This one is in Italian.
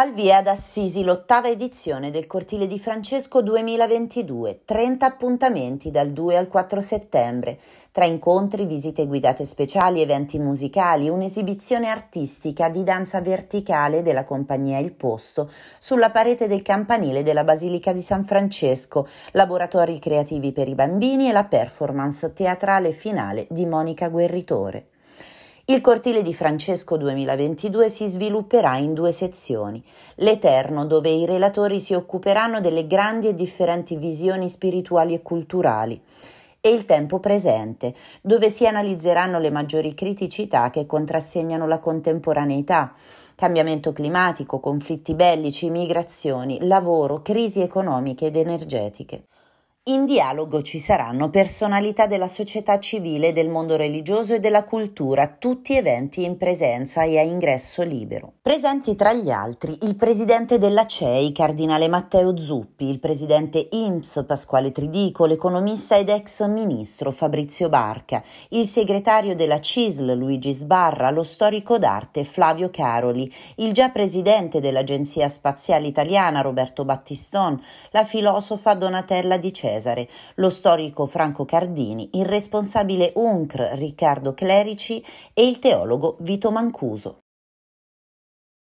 Al via ad Assisi l'ottava edizione del Cortile di Francesco 2022, 30 appuntamenti dal 2 al 4 settembre, tra incontri, visite guidate speciali, eventi musicali, un'esibizione artistica di danza verticale della compagnia Il Posto sulla parete del campanile della Basilica di San Francesco, laboratori creativi per i bambini e la performance teatrale finale di Monica Guerritore. Il cortile di Francesco 2022 si svilupperà in due sezioni, l'Eterno dove i relatori si occuperanno delle grandi e differenti visioni spirituali e culturali, e il tempo presente, dove si analizzeranno le maggiori criticità che contrassegnano la contemporaneità, cambiamento climatico, conflitti bellici, migrazioni, lavoro, crisi economiche ed energetiche. In dialogo ci saranno personalità della società civile, del mondo religioso e della cultura, tutti eventi in presenza e a ingresso libero. Presenti tra gli altri il presidente della CEI, cardinale Matteo Zuppi, il presidente IMS Pasquale Tridico, l'economista ed ex ministro Fabrizio Barca, il segretario della CISL Luigi Sbarra, lo storico d'arte Flavio Caroli, il già presidente dell'Agenzia Spaziale Italiana Roberto Battiston, la filosofa Donatella Di Cesare Cesare, lo storico Franco Cardini, il responsabile UNCR Riccardo Clerici e il teologo Vito Mancuso.